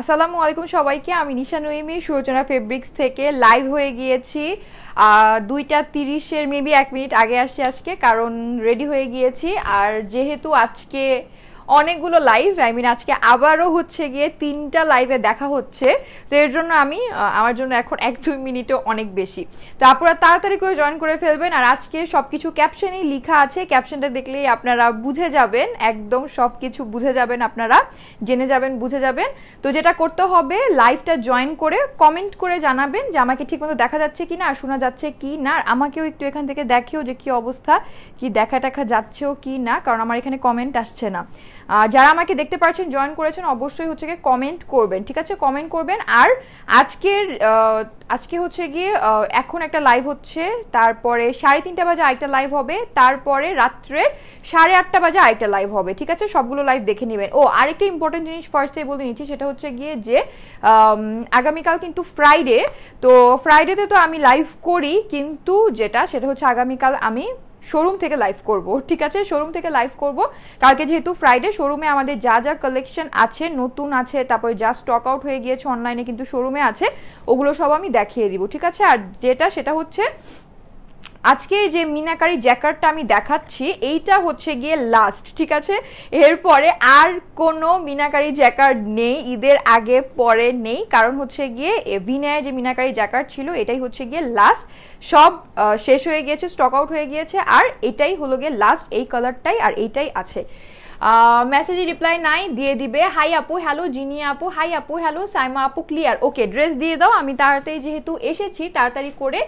আসসালামু আলাইকুম সবাইকে আমি নিশা নইমি সুরচনা ফেব্রিক্স থেকে লাইভ হয়ে গিয়েছি দুইটা তিরিশের মেবি এক মিনিট আগে আসছি আজকে কারণ রেডি হয়ে গিয়েছি আর যেহেতু আজকে অনেকগুলো লাইভ আই মিন আজকে আবারও হচ্ছে গিয়ে তিনটা লাইভে দেখা হচ্ছে তো এর জন্য আমি আমার জন্য এখন এক দুই মিনিটও অনেক বেশি তো আপনারা তাড়াতাড়ি করে জয়েন করে ফেলবেন আর আজকে সব কিছু ক্যাপশনেই লেখা আছে ক্যাপশনটা দেখলেই আপনারা বুঝে যাবেন একদম সব কিছু বুঝে যাবেন আপনারা জেনে যাবেন বুঝে যাবেন তো যেটা করতে হবে লাইভটা জয়েন করে কমেন্ট করে জানাবেন যে আমাকে ঠিকমতো দেখা যাচ্ছে কি না আর শোনা যাচ্ছে কি না আর আমাকেও একটু এখান থেকে দেখেও যে কি অবস্থা কি দেখা টাখা যাচ্ছেও কি না কারণ আমার এখানে কমেন্ট আসছে না যারা আমাকে দেখতে পাচ্ছেন জয়েন করেছেন অবশ্যই হচ্ছে গিয়ে কমেন্ট করবেন ঠিক আছে কমেন্ট করবেন আর আজকের আজকে হচ্ছে গিয়ে এখন একটা লাইভ হচ্ছে তারপরে সাড়ে তিনটা বাজে আরেকটা লাইভ হবে তারপরে রাত্রে সাড়ে আটটা বাজে আরেকটা লাইভ হবে ঠিক আছে সবগুলো লাইভ দেখে নেবেন ও আরেকটা ইম্পর্টেন্ট জিনিস ফার্স্টে বলে নিচ্ছি সেটা হচ্ছে গিয়ে যে আগামীকাল কিন্তু ফ্রাইডে তো ফ্রাইডেতে তো আমি লাইভ করি কিন্তু যেটা সেটা হচ্ছে আগামীকাল আমি শোরুম থেকে লাইভ করব ঠিক আছে শোরুম থেকে লাইভ করব কালকে যেহেতু ফ্রাইডে শোরুমে আমাদের যা যা কালেকশন আছে নতুন আছে তারপরে যা স্টক আউট হয়ে গিয়েছে অনলাইনে কিন্তু শোরুমে আছে ওগুলো সব আমি দেখিয়ে দিব ঠিক আছে আর যেটা সেটা হচ্ছে আজকে যে মিনাকারি জ্যাকারটা আমি দেখাচ্ছি এইটা হচ্ছে গিয়ে লাস্ট ঠিক আছে এরপরে আর কোনো মিনাকারি জ্যাকার নেই ঈদের আগে পরে নেই কারণ হচ্ছে গিয়ে ভিনায় যে মিনাকারি জ্যাকার্ড ছিল এটাই হচ্ছে গিয়ে লাস্ট সব শেষ হয়ে গিয়েছে স্টক আউট হয়ে গিয়েছে আর এটাই হলো গিয়ে লাস্ট এই কালারটাই আর এইটাই আছে মেসেজে রিপ্লাই নাই দিয়ে দিবে হাই আপু হ্যালো জিনি আপু হাই আপু হ্যালো সাইমা আপু ক্লিয়ার ওকে ড্রেস দিয়ে দাও আমি তাড়াতাড়ি যেহেতু এসেছি তাড়াতাড়ি করে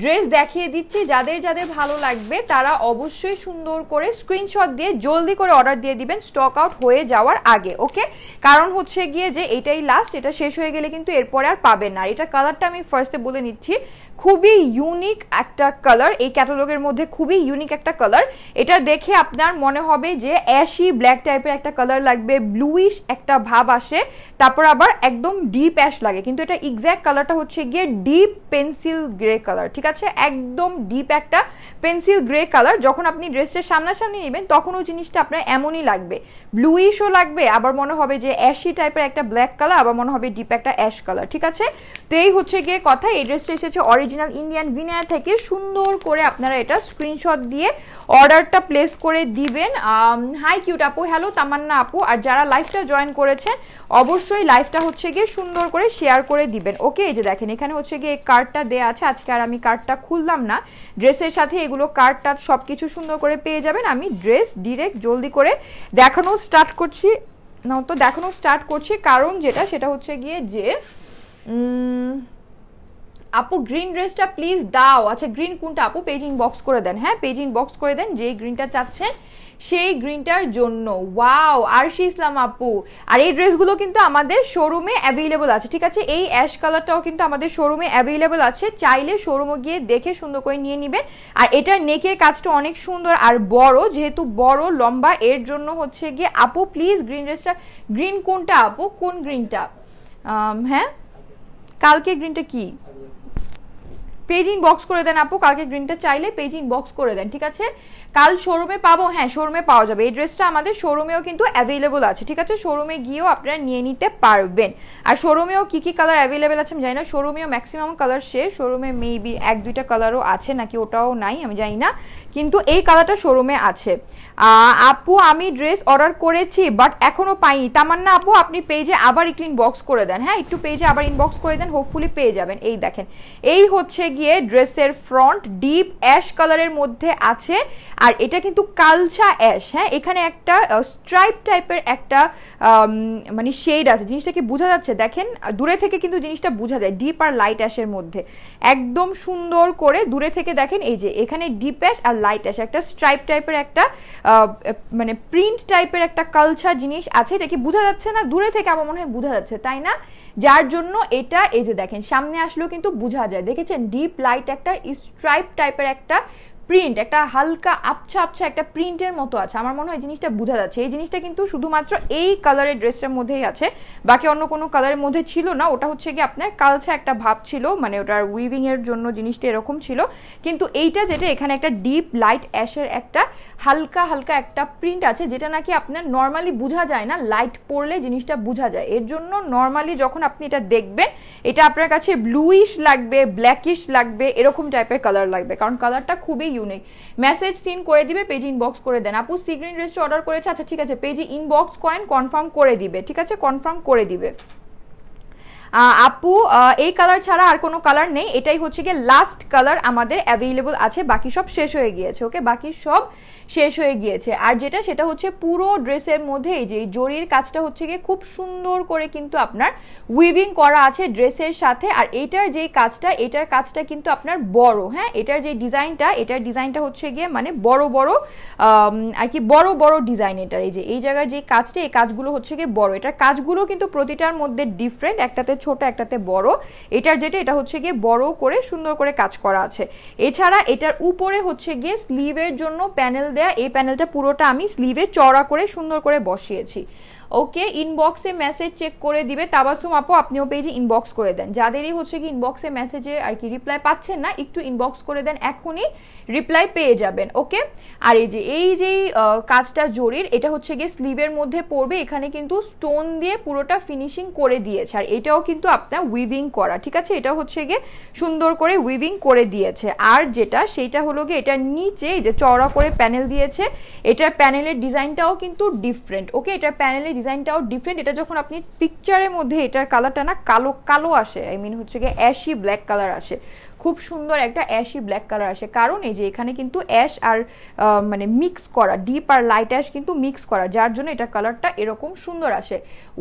ড্রেস দেখিয়ে দিচ্ছি যাদের যাদের ভালো লাগবে তারা অবশ্যই সুন্দর করে স্ক্রিনশট দিয়ে জলদি করে অর্ডার দিয়ে দিবেন স্টক আউট হয়ে যাওয়ার আগে ওকে কারণ হচ্ছে গিয়ে যে এটাই লাস্ট এটা শেষ হয়ে গেলে কিন্তু এরপরে আর পাবেন না এটা কালারটা আমি ফার্স্টে বলে নিচ্ছি খুবই ইউনিক একটা কালার এই ক্যাটালগের মধ্যে খুবই ইউনিক একটা কালার এটা দেখে আপনার মনে হবে যে অ্যাশি ব্ল্যাক টাইপের একটা কালার লাগবে ব্লুইশ একটা ভাব আসে তারপর আবার একদম ডিপ অ্যাশ লাগে কিন্তু এটা এক্স্যাক্ট কালারটা হচ্ছে গিয়ে ডিপ পেন্সিল গ্রে কালার ঠিক আছে একদম ডিপ একটা পেন্সিল গ্রে কালার যখন আপনি ড্রেসটা সামনাসামনি নেবেন তখন ওই জিনিসটা আপনার এমনই লাগবে ব্লুইশও লাগবে আবার মনে হবে যে অ্যাশি টাইপের একটা ব্ল্যাক কালার আবার মনে হবে ডিপ একটা অ্যাশ কালার ঠিক আছে তো এই হচ্ছে গিয়ে কথা এই ড্রেসটা এসেছে অরিজিনাল ইন্ডিয়ান ভিনায়া থেকে সুন্দর করে আপনারা এটা স্ক্রিনশট দিয়ে অর্ডারটা প্লেস করে দিবেন হাই কিউটা আপু হ্যালো তামান্না আপু আর যারা লাইভটা জয়েন করেছে অবশ্যই লাইভটা হচ্ছে গিয়ে সুন্দর করে শেয়ার করে দিবেন ওকে এই যে দেখেন এখানে হচ্ছে গিয়ে কার্ডটা দেয়া আছে আজকে আর আমি কার্ডটা খুললাম না ড্রেসের সাথে এগুলো কার্ডটা সব কিছু সুন্দর করে পেয়ে যাবেন আমি ড্রেস ডিরেক্ট জলদি করে দেখানো স্টার্ট করছি না তো দেখানো স্টার্ট করছি কারণ যেটা সেটা হচ্ছে গিয়ে যে আপু গ্রিন ড্রেসটা প্লিজ দাও আচ্ছা গ্রিন কোনটা আপু পেজিং বক্স করে দেন হ্যাঁ পেজিং বক্স করে দেন যেই গ্রিনটা চাচ্ছেন সেই গ্রিনটার জন্য ওয়াও আরশি ইসলাম আপু আর এই ড্রেসগুলো কিন্তু আমাদের শোরুমে অ্যাভেলেবল আছে ঠিক আছে এই অ্যাশ কালারটাও কিন্তু আমাদের শোরুমে অ্যাভেলেবল আছে চাইলে শোরুমে গিয়ে দেখে সুন্দর করে নিয়ে নেবেন আর এটার নেকের কাজটা অনেক সুন্দর আর বড় যেহেতু বড় লম্বা এর জন্য হচ্ছে গিয়ে আপু প্লিজ গ্রিন ড্রেসটা গ্রিন কোনটা আপু কোন গ্রিনটা হ্যাঁ কালকে গ্রিনটা কি পেজিং বক্স করে দেন আপু কালকে গ্রিনটা চাইলে পেজিং বক্স করে দেন ঠিক আছে কাল শোরুমে পাবো হ্যাঁ শোরুমে পাওয়া যাবে এই ড্রেসটা আমাদের শোরুমেও কিন্তু অ্যাভেলেবল আছে ঠিক আছে শোরুমে গিয়েও আপনারা নিয়ে নিতে পারবেন আর শোরুমেও কী কী কালার অ্যাভেলেবেল আছে আমি জানি না শোরুমেও ম্যাক্সিমাম কালার শেষ শোরুমে মেবি এক দুইটা কালারও আছে নাকি ওটাও নাই আমি জানি না কিন্তু এই কালারটা শোরুমে আছে আপু আমি ড্রেস অর্ডার করেছি বাট এখনও পাইনি তামান্না আপু আপনি পেজে আবার একটু ইনবক্স করে দেন হ্যাঁ একটু পেজে আবার ইনবক্স করে দেন হোপফুলি পেয়ে যাবেন এই দেখেন এই হচ্ছে গিয়ে ড্রেসের ফ্রন্ট ডিপ অ্যাশ কালারের মধ্যে আছে আর এটা কিন্তু কালচা অ্যাশ হ্যাঁ এখানে একটা স্ট্রাইপ টাইপের একটা মানে শেড আছে জিনিসটাকে বোঝা যাচ্ছে দেখেন দূরে থেকে কিন্তু জিনিসটা বোঝা যায় ডিপ আর লাইট অ্যাশের মধ্যে একদম সুন্দর করে দূরে থেকে দেখেন এই যে এখানে ডিপ অ্যাশ আর লাইট আসে একটা স্ট্রাইপ টাইপের একটা মানে প্রিন্ট টাইপের একটা কালচার জিনিস আছে এটা কি বোঝা যাচ্ছে না দূরে থেকে আমার মনে হয় বোঝা যাচ্ছে তাই না যার জন্য এটা এই যে দেখেন সামনে আসলেও কিন্তু বোঝা যায় দেখেছেন ডিপ লাইট একটা স্ট্রাইপ টাইপের একটা প্রিন্ট একটা হালকা আবছা আবছা একটা প্রিন্টের মতো আছে আমার মনে হয় জিনিসটা বোঝা যাচ্ছে এই জিনিসটা কিন্তু শুধুমাত্র এই কালারের ড্রেসটার মধ্যেই আছে বাকি অন্য কোনো কালারের মধ্যে ছিল না ওটা হচ্ছে কি আপনার কালছা একটা ভাব ছিল মানে ওটার উইভিংয়ের জন্য জিনিসটা এরকম ছিল কিন্তু এইটা যেটা এখানে একটা ডিপ লাইট অ্যাশের একটা হালকা হালকা একটা প্রিন্ট আছে যেটা নাকি আপনার নর্মালি বোঝা যায় না লাইট পড়লে জিনিসটা বোঝা যায় এর জন্য নর্মালি যখন আপনি এটা দেখবেন এটা আপনার কাছে ব্লুইশ লাগবে ব্ল্যাকিশ লাগবে এরকম টাইপের কালার লাগবে কারণ কালারটা খুবই ইউনিক মেসেজ সিন করে দিবে পেজে ইনবক্স করে দেন আপু সিগ্রিন রেস্ট অর্ডার করেছে আচ্ছা ঠিক আছে পেজে ইনবক্স করেন কনফার্ম করে দিবে ঠিক আছে কনফার্ম করে দিবে আপু এই কালার ছাড়া আর কোনো কালার নেই এটাই হচ্ছে গিয়ে লাস্ট কালার আমাদের অ্যাভেলেবল আছে বাকি সব শেষ হয়ে গিয়েছে ওকে বাকি সব শেষ হয়ে গিয়েছে আর যেটা সেটা হচ্ছে পুরো ড্রেসের মধ্যে এই যে জরির কাজটা হচ্ছে গিয়ে খুব সুন্দর করে কিন্তু আপনার উইভিং করা আছে ড্রেসের সাথে আর এটার যে কাজটা এটার কাজটা কিন্তু আপনার বড় হ্যাঁ এটার যে ডিজাইনটা এটার ডিজাইনটা হচ্ছে গিয়ে মানে বড় বড় আর কি বড় বড় ডিজাইন এটার এই যে এই জায়গার যে কাজটা এই কাজগুলো হচ্ছে গিয়ে বড় এটার কাজগুলো কিন্তু প্রতিটার মধ্যে ডিফারেন্ট একটাতে ছোট একটাতে বড় এটার যেটা এটা হচ্ছে গিয়ে বড় করে সুন্দর করে কাজ করা আছে এছাড়া এটার উপরে হচ্ছে গিয়ে স্লিভের জন্য প্যানেল দেয়া এই প্যানেলটা পুরোটা আমি স্লিভে চড়া করে সুন্দর করে বসিয়েছি ওকে ইনবক্সে মেসেজ চেক করে দিবে তাবাসুম আপু আপনিও পেজে ইনবক্স করে দেন যাদেরই হচ্ছে কি ইনবক্সে মেসেজে আর কি রিপ্লাই পাচ্ছেন না একটু ইনবক্স করে দেন এখনই রিপ্লাই পেয়ে যাবেন ওকে আর এই যে এই যেই কাজটা জরির এটা হচ্ছে গিয়ে স্লিভের মধ্যে পড়বে এখানে কিন্তু স্টোন দিয়ে পুরোটা ফিনিশিং করে দিয়েছে আর এটাও কিন্তু আপনার উইভিং করা ঠিক আছে এটা হচ্ছে গিয়ে সুন্দর করে উইভিং করে দিয়েছে আর যেটা সেইটা হলো গিয়ে এটার নিচে যে চওড়া করে প্যানেল দিয়েছে এটার প্যানেলের ডিজাইনটাও কিন্তু ডিফারেন্ট ওকে এটার প্যানেলের ডিজাইনটাও ডিফারেন্ট এটা যখন আপনি পিকচারের মধ্যে এটার কালারটা না কালো কালো আসে আই মিন হচ্ছে গিয়ে অ্যাশি ব্ল্যাক কালার আসে খুব সুন্দর একটা অ্যাশই ব্ল্যাক কালার আসে কারণ এই যে এখানে কিন্তু অ্যাশ আর মানে মিক্স করা ডিপ আর লাইট অ্যাশ কিন্তু মিক্স করা যার জন্য এটা কালারটা এরকম সুন্দর আসে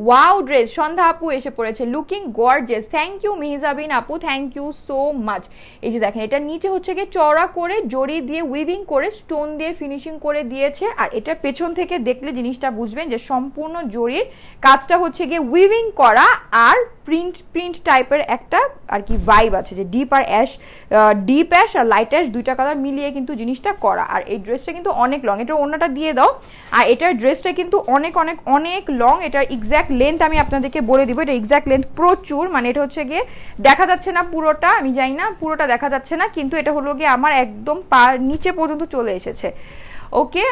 ওয়াও ড্রেস সন্ধ্যা আপু এসে পড়েছে looking gorgeous thank you Mehjabin আপু থ্যাংক ইউ সো মাচ এই যে দেখেন এটা নিচে হচ্ছে গিয়ে চড়া করে জড়ি দিয়ে উইভিং করে স্টোন দিয়ে ফিনিশিং করে দিয়েছে আর এটা পেছন থেকে দেখলে জিনিসটা বুঝবেন যে সম্পূর্ণ জরির কাজটা হচ্ছে গিয়ে উইভিং করা আর প্রিন্ট প্রিন্ট টাইপের একটা আর কি ভাইব আছে যে ডিপ আর অ্যাশ ডিপ অ্যাশ আর লাইট অ্যাশ দুইটা কালার মিলিয়ে কিন্তু জিনিসটা করা আর এই ড্রেসটা কিন্তু অনেক লং এটা ওনাটা দিয়ে দাও আর এটার ড্রেসটা কিন্তু অনেক অনেক অনেক লং এটার এক্স্যাক্ট লেন্থ আমি আপনাদেরকে বলে দিব এটা এক্স্যাক্ট লেন্থ প্রচুর মানে এটা হচ্ছে গিয়ে দেখা যাচ্ছে না পুরোটা আমি জানি না পুরোটা দেখা যাচ্ছে না কিন্তু এটা হলো গিয়ে আমার একদম পা নিচে পর্যন্ত চলে এসেছে ওকে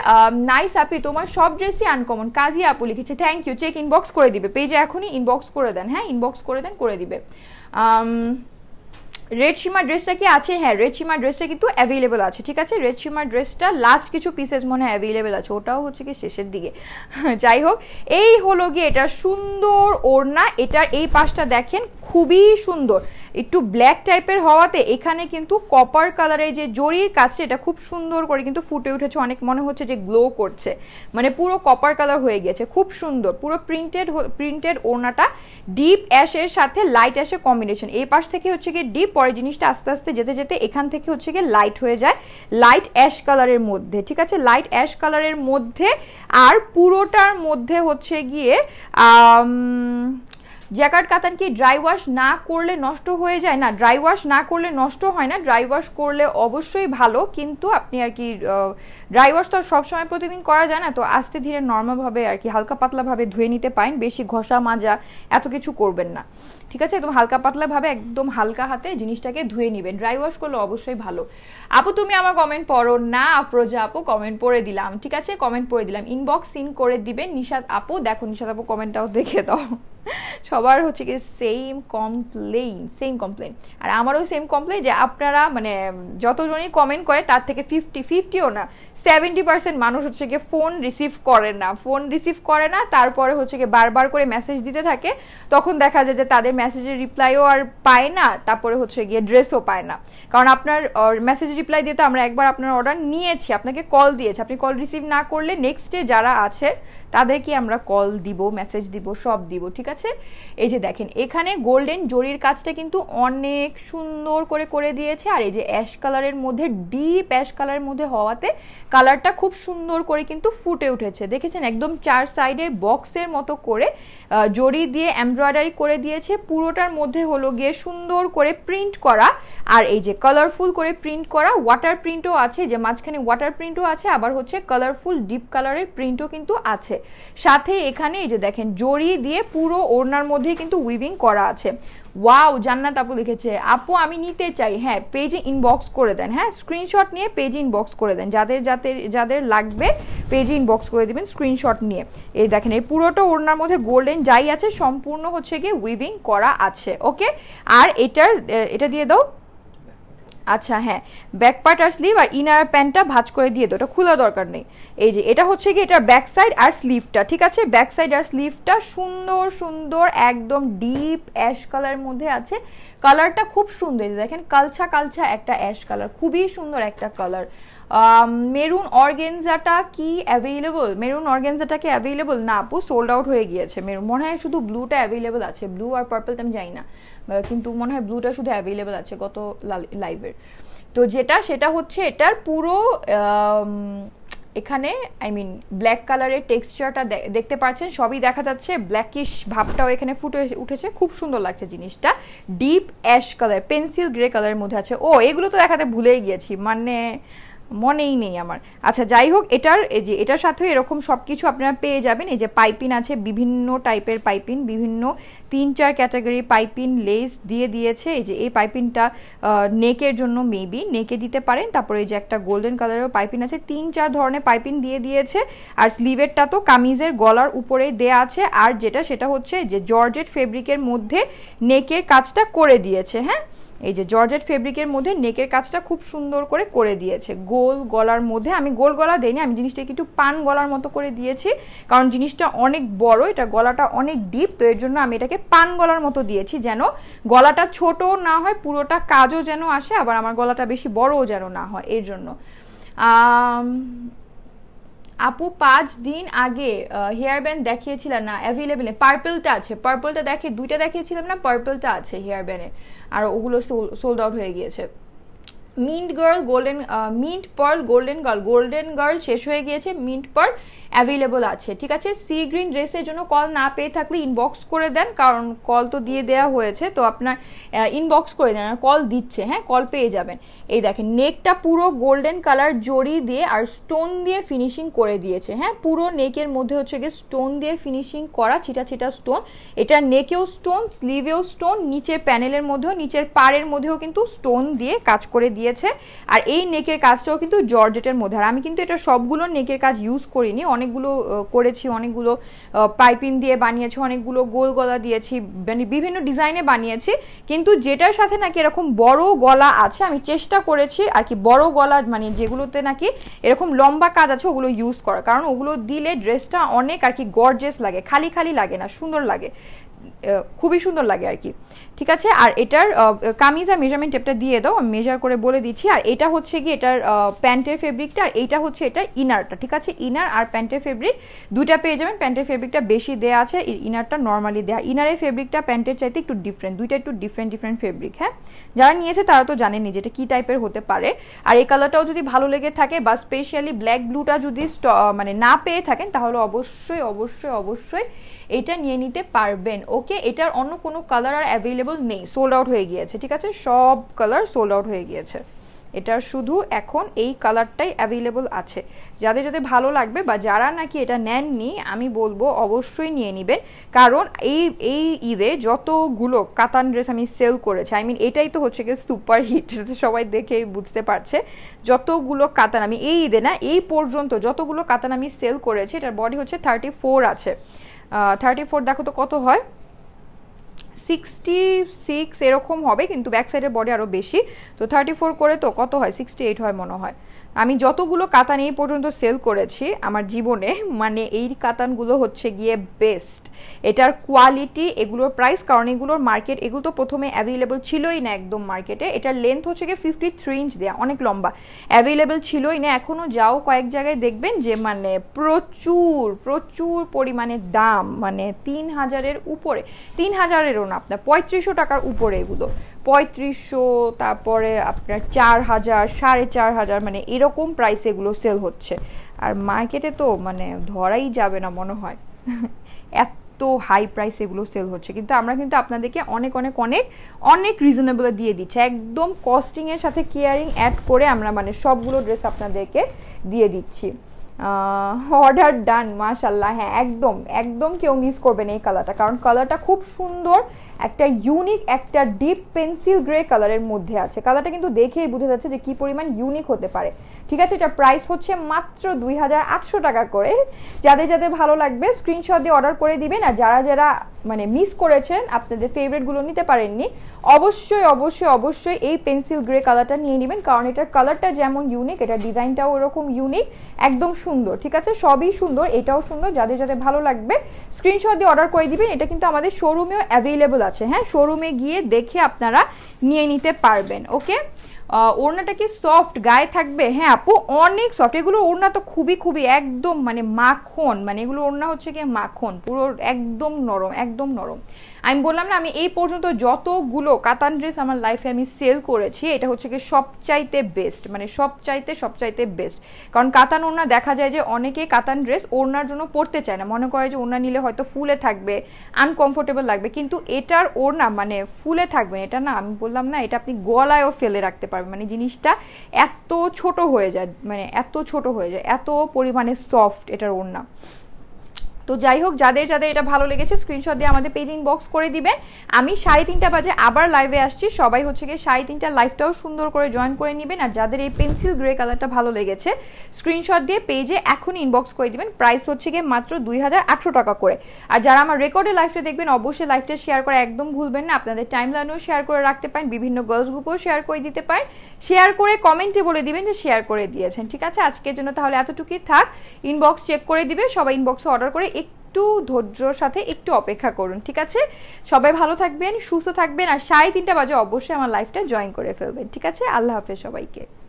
নাইস আপি তোমার সব ড্রেসই আনকমন কাজী আপু লিখেছে থ্যাংক ইউ চেক ইনবক্স করে দিবে পেজে এখনই ইনবক্স করে দেন হ্যাঁ ইনবক্স করে দেন করে দিবে রেড সীমা ড্রেসটা কি আছে হ্যাঁ রেড সিমার ড্রেসটা কিন্তু অ্যাভেলেবেল আছে ঠিক আছে রেড সিমার ড্রেসটা লাস্ট কিছু পিসেস মনে হয় অ্যাভেলেবেল আছে ওটাও হচ্ছে কি শেষের দিকে যাই হোক এই হলো গিয়ে এটা সুন্দর ওড়না এটার এই পাশটা দেখেন খুবই সুন্দর একটু ব্ল্যাক টাইপের হওয়াতে এখানে কিন্তু কপার কালারে যে জরির কাজটা এটা খুব সুন্দর করে কিন্তু ফুটে উঠেছে অনেক মনে হচ্ছে যে গ্লো করছে মানে পুরো কপার কালার হয়ে গেছে খুব সুন্দর পুরো প্রিন্টেড প্রিন্টেড ওড়নাটা ডিপ অ্যাশের সাথে লাইট অ্যাশের কম্বিনেশন এই পাশ থেকে হচ্ছে গিয়ে ডিপ পরে জিনিসটা আস্তে আস্তে যেতে যেতে এখান থেকে হচ্ছে গিয়ে লাইট হয়ে যায় লাইট অ্যাশ কালারের মধ্যে ঠিক আছে লাইট অ্যাশ কালারের মধ্যে আর পুরোটার মধ্যে হচ্ছে গিয়ে জ্যাকার্ড কাতান কি ড্রাই ওয়াশ না করলে নষ্ট হয়ে যায় না ড্রাই ওয়াশ না করলে নষ্ট হয় না ড্রাই ওয়াশ করলে অবশ্যই ভালো কিন্তু আপনি আর কি ড্রাই ওয়াশ তো সবসময় প্রতিদিন করা যায় না তো আস্তে ধীরে নর্মালভাবে আর কি হালকা পাতলাভাবে ধুয়ে নিতে পারেন বেশি ঘষা মাজা এত কিছু করবেন না ঠিক আছে একদম হালকা পাতলা ভাবে একদম হালকা হাতে জিনিসটাকে ধুয়ে নেবেন ড্রাই ওয়াশ করলে অবশ্যই ভালো আপু তুমি আমার কমেন্ট পড়ো না আপ্রোজা আপু কমেন্ট পড়ে দিলাম ঠিক আছে কমেন্ট পড়ে দিলাম ইনবক্স ইন করে দিবেন নিশাদ আপু দেখো নিশাদ আপু কমেন্টটাও দেখে দাও সবার হচ্ছে কি সেম কমপ্লেইন সেম কমপ্লেন আর আমারও সেম কমপ্লেন যে আপনারা মানে যতজনই কমেন্ট করে তার থেকে ফিফটি ফিফটিও না সেভেন্টি পার্সেন্ট মানুষ হচ্ছে গিয়ে ফোন রিসিভ করে না ফোন রিসিভ করে না তারপরে হচ্ছে গিয়ে বারবার করে মেসেজ দিতে থাকে তখন দেখা যায় যে তাদের মেসেজের রিপ্লাইও আর পায় না তারপরে হচ্ছে গিয়ে ড্রেসও পায় না কারণ আপনার মেসেজ রিপ্লাই দিয়ে তো আমরা একবার আপনার অর্ডার নিয়েছি আপনাকে কল দিয়েছি আপনি কল রিসিভ না করলে নেক্সট ডে যারা আছে তাদেরকে আমরা কল দিব মেসেজ দিব সব দিব ঠিক আছে এই যে দেখেন এখানে গোল্ডেন জরির কাজটা কিন্তু অনেক সুন্দর করে করে দিয়েছে আর এই যে অ্যাশ কালারের মধ্যে ডিপ অ্যাশ কালারের মধ্যে হওয়াতে কালারটা খুব সুন্দর করে কিন্তু ফুটে উঠেছে দেখেছেন একদম চার সাইডে বক্সের মতো করে জরি দিয়ে এমব্রয়ডারি করে দিয়েছে পুরোটার মধ্যে হলো গিয়ে সুন্দর করে প্রিন্ট করা আর এই যে কালারফুল করে প্রিন্ট করা ওয়াটার প্রিন্টও আছে যে মাঝখানে ওয়াটার প্রিন্টও আছে আবার হচ্ছে কালারফুল ডিপ কালারের প্রিন্টও কিন্তু আছে সাথে এখানে এই যে দেখেন জড়ি দিয়ে পুরো ওড়নার মধ্যে কিন্তু উইভিং করা আছে ওয়াও জান্নাত আপু লিখেছে আপু আমি নিতে চাই হ্যাঁ পেজে ইনবক্স করে দেন হ্যাঁ স্ক্রিনশট নিয়ে পেজ ইনবক্স করে দেন যাদের যাদের যাদের লাগবে পেজ ইনবক্স করে দেবেন স্ক্রিনশট নিয়ে এই দেখেন এই পুরোটা ওড়নার মধ্যে গোল্ডেন যাই আছে সম্পূর্ণ হচ্ছে গিয়ে উইভিং করা আছে ওকে আর এটার এটা দিয়ে দাও আচ্ছা হ্যাঁ ব্যাক পার্ট আর স্লিভ আর ইনার প্যান্টটা ভাঁজ করে দিয়ে দো ওটা খোলা দরকার নেই এই যে এটা হচ্ছে কি এটার ব্যাক সাইড আর স্লিভটা ঠিক আছে ব্যাক সাইড আর স্লিভটা সুন্দর সুন্দর একদম ডিপ অ্যাশ কালার মধ্যে আছে কালারটা খুব সুন্দর দেখেন কালছা কালছা একটা অ্যাশ কালার খুবই সুন্দর একটা কালার মেরুন um, অর্গেনজাটা কি অ্যাভেলেবল মেরুন অর্গেনজাটা কি অ্যাভেলেবল না আপু সোল্ড আউট হয়ে গিয়েছে মেরুন মনে হয় শুধু ব্লুটা অ্যাভেলেবল আছে ব্লু আর পার্পলটা আমি জানি না uh, কিন্তু মনে হয় ব্লুটা শুধু অ্যাভেলেবল আছে গত লাইভের তো যেটা সেটা হচ্ছে এটার পুরো um, এখানে আই মিন ব্ল্যাক কালারের টেক্সচারটা দেখতে পাচ্ছেন সবই দেখা যাচ্ছে ব্ল্যাকিশ ভাবটাও এখানে ফুটে উঠেছে খুব সুন্দর লাগছে জিনিসটা deep ash colour pencil grey কালারের মধ্যে আছে ও এগুলো তো দেখাতে ভুলেই গিয়েছি মানে মনেই নেই আমার আচ্ছা যাই হোক এটার এই যে এটার সাথে এরকম সব কিছু আপনারা পেয়ে যাবেন এই যে পাইপিন আছে বিভিন্ন টাইপের পাইপিন বিভিন্ন তিন চার ক্যাটাগরি পাইপিন লেস দিয়ে দিয়েছে এই যে এই পাইপিনটা নেকের জন্য মেবি নেকে দিতে পারেন তারপরে এই যে একটা গোল্ডেন কালারের পাইপিন আছে তিন চার ধরনের পাইপিন দিয়ে দিয়েছে আর স্লিভেরটা তো কামিজের গলার উপরে দেয়া আছে আর যেটা সেটা হচ্ছে যে জর্জেট ফেব্রিকের মধ্যে নেকের কাজটা করে দিয়েছে হ্যাঁ এই যে জর্জেট ফেব্রিকের মধ্যে নেকের কাজটা খুব সুন্দর করে করে দিয়েছে গোল গলার মধ্যে আমি গোল গলা দেইনি আমি জিনিসটাকে একটু পান গলার মতো করে দিয়েছি কারণ জিনিসটা অনেক বড় এটা গলাটা অনেক ডিপ তো এর জন্য আমি এটাকে পান গলার মতো দিয়েছি যেন গলাটা ছোট না হয় পুরোটা কাজও যেন আসে আবার আমার গলাটা বেশি বড়ও যেন না হয় এর জন্য আপু পাঁচ দিন আগে হেয়ার ব্যান্ড দেখিয়েছিলাম না অ্যাভেলেবেল পার্পলটা আছে পার্পলটা দেখে দুইটা দেখিয়েছিলাম না পার্পলটা আছে হেয়ার ব্যান্ডে আর ওগুলো সোল্ড আউট হয়ে গিয়েছে mint girl golden mint pearl golden girl golden girl শেষ হয়ে গিয়েছে মিন্ট পার অ্যাভেলেবল আছে ঠিক আছে সি গ্রিন ড্রেসের জন্য কল না পেয়ে থাকলে ইনবক্স করে দেন কারণ কল তো দিয়ে দেওয়া হয়েছে তো আপনার ইনবক্স করে দেন কল দিচ্ছে হ্যাঁ কল পেয়ে যাবেন এই দেখেন নেকটা পুরো গোল্ডেন কালার জড়ি দিয়ে আর স্টোন দিয়ে ফিনিশিং করে দিয়েছে হ্যাঁ পুরো নেকের মধ্যে হচ্ছে গিয়ে স্টোন দিয়ে ফিনিশিং করা ছিটা ছিটা স্টোন এটা নেকেও স্টোন স্লিভেও স্টোন নিচে প্যানেলের মধ্যেও নিচের পাড়ের মধ্যেও কিন্তু স্টোন দিয়ে কাজ করে দিয়ে দিয়েছে আর এই নেকের কাজটাও কিন্তু জর্জেটের মধ্যে আর আমি কিন্তু এটা সবগুলো নেকের কাজ ইউজ করিনি অনেকগুলো করেছি অনেকগুলো পাইপিং দিয়ে বানিয়েছি অনেকগুলো গোল গলা দিয়েছি মানে বিভিন্ন ডিজাইনে বানিয়েছি কিন্তু যেটার সাথে নাকি এরকম বড় গলা আছে আমি চেষ্টা করেছি আর কি বড় গলা মানে যেগুলোতে নাকি এরকম লম্বা কাজ আছে ওগুলো ইউজ করা কারণ ওগুলো দিলে ড্রেসটা অনেক আর কি গর্জেস লাগে খালি খালি লাগে না সুন্দর লাগে খুবই সুন্দর লাগে আর কি ঠিক আছে আর এটার কামিজ আর মেজারমেন্ট টেপটা দিয়ে দাও আমি মেজার করে বলে দিচ্ছি আর এটা হচ্ছে কি এটার প্যান্টের ফেব্রিকটা আর এইটা হচ্ছে এটার ইনারটা ঠিক আছে ইনার আর প্যান্টের ফেব্রিক দুইটা পেয়ে যাবেন প্যান্টের ফেব্রিকটা বেশি দেয়া আছে ইনারটা নর্মালি দেয়া ইনারের ফেব্রিকটা প্যান্টের চাইতে একটু ডিফারেন্ট দুইটা একটু ডিফারেন্ট ডিফারেন্ট ফেব্রিক হ্যাঁ যারা নিয়েছে তারা তো জানেনি এটা কী টাইপের হতে পারে আর এই কালারটাও যদি ভালো লেগে থাকে বা স্পেশালি ব্ল্যাক ব্লুটা যদি মানে না পেয়ে থাকেন তাহলে অবশ্যই অবশ্যই অবশ্যই এটা নিয়ে নিতে পারবেন ওকে থেকে এটার অন্য কোনো কালার আর অ্যাভেলেবল নেই সোল্ড আউট হয়ে গিয়েছে ঠিক আছে সব কালার সোল্ড আউট হয়ে গিয়েছে এটার শুধু এখন এই কালারটাই অ্যাভেলেবল আছে যাদের যাদের ভালো লাগবে বা যারা নাকি এটা নেননি আমি বলবো অবশ্যই নিয়ে নেবেন কারণ এই এই ঈদে যতগুলো কাতান ড্রেস আমি সেল করেছি আই মিন এটাই তো হচ্ছে গিয়ে সুপার হিট সবাই দেখে বুঝতে পারছে যতগুলো কাতান আমি এই ঈদে না এই পর্যন্ত যতগুলো কাতান আমি সেল করেছি এটার বডি হচ্ছে থার্টি ফোর আছে থার্টি ফোর দেখো তো কত হয় সিক্সটি সিক্স এরকম হবে কিন্তু ব্যাক সাইডের বডি আরও বেশি তো থার্টি ফোর করে তো কত হয় সিক্সটি এইট হয় মনে হয় আমি যতগুলো কাতান এই পর্যন্ত সেল করেছি আমার জীবনে মানে এই কাতানগুলো হচ্ছে গিয়ে বেস্ট এটার কোয়ালিটি এগুলোর প্রাইস কারণ এগুলোর মার্কেট এগুলো তো প্রথমে অ্যাভেলেবল ছিলই না একদম মার্কেটে এটার লেন্থ হচ্ছে গিয়ে ফিফটি থ্রি ইঞ্চ দেওয়া অনেক লম্বা অ্যাভেলেবল ছিলই না এখনও যাও কয়েক জায়গায় দেখবেন যে মানে প্রচুর প্রচুর পরিমাণে দাম মানে তিন হাজারের উপরে তিন হাজারেরও না আপনার পঁয়ত্রিশশো টাকার উপরে এগুলো পঁয়ত্রিশশো তারপরে আপনার চার হাজার সাড়ে চার হাজার মানে এরকম প্রাইসে এগুলো সেল হচ্ছে আর মার্কেটে তো মানে ধরাই যাবে না মনে হয় এত হাই প্রাইস এগুলো সেল হচ্ছে কিন্তু আমরা কিন্তু আপনাদেরকে অনেক অনেক অনেক অনেক রিজনেবল দিয়ে দিচ্ছে একদম কস্টিংয়ের সাথে কেয়ারিং অ্যাড করে আমরা মানে সবগুলো ড্রেস আপনাদেরকে দিয়ে দিচ্ছি অর্ডার ডান মাশাল্লাহ হ্যাঁ একদম একদম কেউ মিস করবেন এই কালারটা কারণ কালারটা খুব সুন্দর একটা ইউনিক একটা ডিপ পেন্সিল গ্রে কালারের মধ্যে আছে কালারটা কিন্তু দেখেই বোঝা যাচ্ছে যে কি পরিমাণ ইউনিক হতে পারে ঠিক আছে এটা প্রাইস হচ্ছে মাত্র দুই টাকা করে যাদের যাদের ভালো লাগবে স্ক্রিনশট দিয়ে অর্ডার করে দিবেন আর যারা যারা মানে মিস করেছেন আপনাদের ফেভারিটগুলো নিতে পারেননি অবশ্যই অবশ্যই অবশ্যই এই পেন্সিল গ্রে কালারটা নিয়ে নেবেন কারণ এটার কালারটা যেমন ইউনিক এটা ডিজাইনটাও ওরকম ইউনিক একদম সুন্দর ঠিক আছে সবই সুন্দর এটাও সুন্দর যাদের যাদের ভালো লাগবে স্ক্রিনশট দিয়ে অর্ডার করে দিবেন এটা কিন্তু আমাদের শোরুমেও অ্যাভেলেবল আছে হ্যাঁ শোরুমে গিয়ে দেখে আপনারা নিয়ে নিতে পারবেন ওকে ওড়নাটা কি সফট গায়ে থাকবে হ্যাঁ আপু অনেক সফট এগুলো ওড়না তো খুবই খুবই একদম মানে মাখন মানে এগুলো ওড়না হচ্ছে কি মাখন পুরো একদম নরম একদম নরম আমি বললাম না আমি এই পর্যন্ত যতগুলো কাতান ড্রেস আমার লাইফে আমি সেল করেছি এটা হচ্ছে কি সবচাইতে বেস্ট মানে সবচাইতে সবচাইতে বেস্ট কারণ কাতান ওড়না দেখা যায় যে অনেকে কাতান ড্রেস ওড়নার জন্য পরতে চায় না মনে করে যে ওড়না নিলে হয়তো ফুলে থাকবে আনকমফোর্টেবল লাগবে কিন্তু এটার ওড়না মানে ফুলে থাকবে এটা না আমি বললাম না এটা আপনি গলায়ও ফেলে রাখতে পারবেন মানে জিনিসটা এত ছোট হয়ে যায় মানে এত ছোট হয়ে যায় এত পরিমাণে সফট এটার ওড়না তো যাই হোক যাদের যাদের এটা ভালো লেগেছে স্ক্রিনশট দিয়ে আমাদের পেজ ইনবক্স করে দিবেন আমি সাড়ে তিনটা বাজে আবার লাইভে আসছি সবাই হচ্ছে গিয়ে সাড়ে তিনটা লাইভটাও সুন্দর করে জয়েন করে নেবেন আর যাদের এই পেন্সিল গ্রে কালারটা ভালো লেগেছে স্ক্রিনশট দিয়ে পেজে এখন ইনবক্স করে দিবেন প্রাইস হচ্ছে গিয়ে মাত্র দুই টাকা করে আর যারা আমার রেকর্ডে লাইভটা দেখবেন অবশ্যই লাইভটা শেয়ার করা একদম ভুলবেন না আপনাদের টাইম লাইনেও শেয়ার করে রাখতে পারেন বিভিন্ন গার্লস গ্রুপেও শেয়ার করে দিতে পারেন শেয়ার করে কমেন্টে বলে দিবেন যে শেয়ার করে দিয়েছেন ঠিক আছে আজকের জন্য তাহলে এতটুকুই থাক ইনবক্স চেক করে দিবে সবাই ইনবক্সে অর্ডার করে একটু ধৈর্যর সাথে একটু অপেক্ষা করুন ঠিক আছে সবাই ভালো থাকবেন সুস্থ থাকবেন আর সাড়ে তিনটা বাজে অবশ্যই আমার লাইফটা জয়েন করে ফেলবেন ঠিক আছে আল্লাহ হাফেজ সবাইকে